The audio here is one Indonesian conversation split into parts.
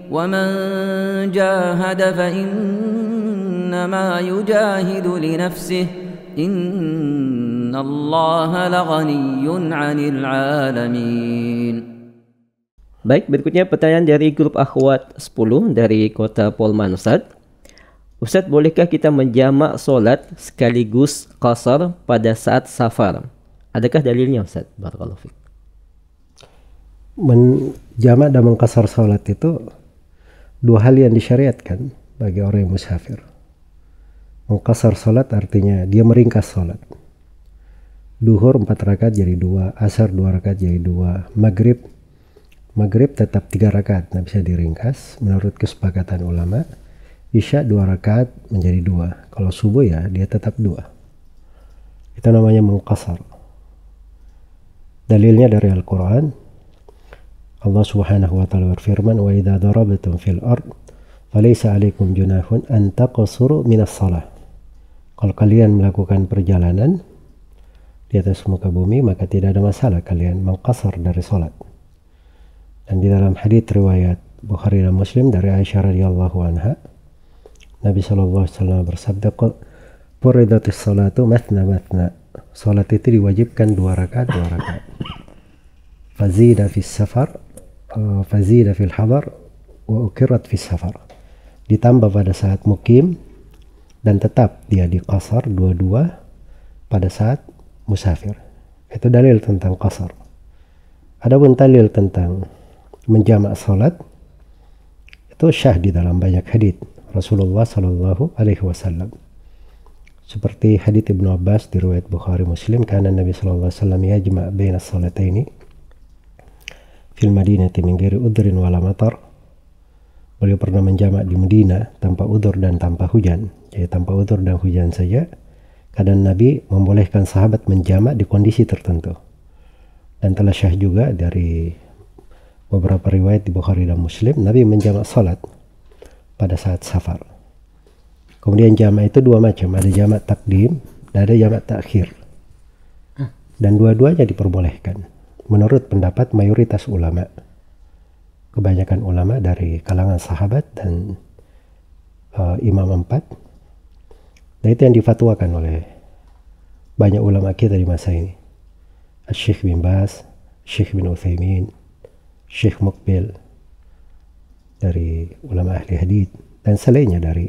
ومن جاهد فإنما يجاهد لنفسه إن الله لغني عن العالمين Baik, berikutnya pertanyaan dari grup Akhwat 10 dari kota Polman, Ustaz. Ustaz, bolehkah kita menjamak solat sekaligus qasar pada saat safar? Adakah dalilnya, Ustaz? Barakallahu fiqh. Menjamak dan mengkasar solat itu dua hal yang disyariatkan bagi orang yang musafir. Mengkasar salat artinya dia meringkas salat. Duhur empat rakaat jadi dua, asar dua rakaat jadi dua, maghrib maghrib tetap tiga rakaat, nah bisa diringkas menurut kesepakatan ulama. Isya dua rakaat menjadi dua. Kalau subuh ya dia tetap dua. Itu namanya mengkasar. Dalilnya dari Al-Quran, Allah Subhanahu wa taala berfirman wa idza darabtum fil ard falaysa alaikum junahun an taqsuru minas salah. Kalau kalian melakukan perjalanan di atas muka bumi maka tidak ada masalah kalian mengkasar dari salat. Dan di dalam hadis riwayat Bukhari dan Muslim dari Aisyah radhiyallahu anha Nabi Shallallahu alaihi wasallam bersabda Furidatis salatu matna matna. Salat itu diwajibkan dua rakaat dua rakaat. Fazida fis safar Eh, fazila fil hadar wa ukirat fil safar ditambah pada saat mukim dan tetap dia di qasar dua-dua pada saat musafir itu dalil tentang qasar pun dalil tentang menjamak salat itu syah di dalam banyak hadith Rasulullah Shallallahu Alaihi Wasallam seperti hadits Ibnu Abbas di riwayat Bukhari Muslim karena Nabi Shallallahu Alaihi Wasallam ya jema' baina ini fil Madinah min ghairi udhrin wala matar. Beliau pernah menjamak di Medina tanpa udur dan tanpa hujan. Jadi tanpa udur dan hujan saja. Kadang Nabi membolehkan sahabat menjamak di kondisi tertentu. Dan telah syah juga dari beberapa riwayat di Bukhari dan Muslim, Nabi menjamak salat pada saat safar. Kemudian jamak itu dua macam, ada jamak takdim dan ada jamak takhir. Dan dua-duanya diperbolehkan menurut pendapat mayoritas ulama. Kebanyakan ulama dari kalangan sahabat dan uh, imam empat. Dan itu yang difatwakan oleh banyak ulama kita di masa ini. Syekh bin Bas, Syekh bin Uthaymin, Syekh Mukbil, dari ulama ahli hadith, dan selainnya dari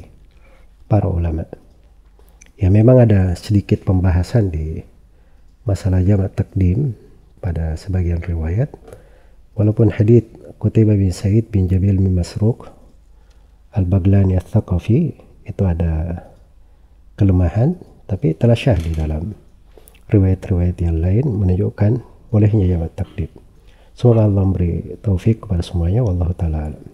para ulama. Ya memang ada sedikit pembahasan di masalah jamak takdim pada sebagian riwayat. Walaupun hadith Kutiba bin Said bin Jabil bin Masruq Al-Baglani Al-Thaqafi itu ada kelemahan tapi telah syah di dalam riwayat-riwayat yang lain menunjukkan bolehnya jamat ya takdir. Semoga Allah memberi taufik kepada semuanya. Wallahu ta'ala alam.